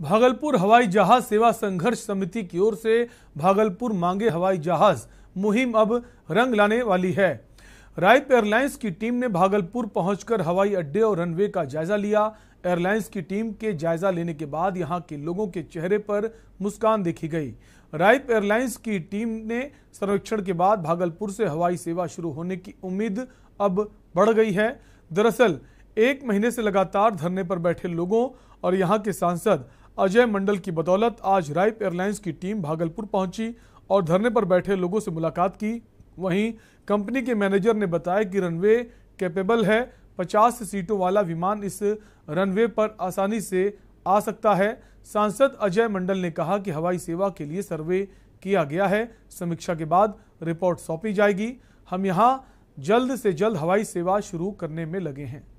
भागलपुर हवाई जहाज सेवा संघर्ष समिति की ओर से भागलपुर मांगे हवाई जहाज मुहिम अब रंग लाने वाली है राइप एयरलाइंस की टीम ने भागलपुर पहुंचकर हवाई अड्डे और रनवे का जायजा लिया एयरलाइंस की टीम के जायजा लेने के बाद यहां के लोगों के चेहरे पर मुस्कान देखी गई राइप एयरलाइंस की टीम ने सर्वेक्षण के बाद भागलपुर से हवाई सेवा शुरू होने की उम्मीद अब बढ़ गई है दरअसल एक महीने से लगातार धरने पर बैठे लोगों और यहां के सांसद अजय मंडल की बदौलत आज राइप एयरलाइंस की टीम भागलपुर पहुंची और धरने पर बैठे लोगों से मुलाकात की वहीं कंपनी के मैनेजर ने बताया कि रनवे कैपेबल है 50 सीटों वाला विमान इस रनवे पर आसानी से आ सकता है सांसद अजय मंडल ने कहा कि हवाई सेवा के लिए सर्वे किया गया है समीक्षा के बाद रिपोर्ट सौंपी जाएगी हम यहाँ जल्द से जल्द हवाई सेवा शुरू करने में लगे हैं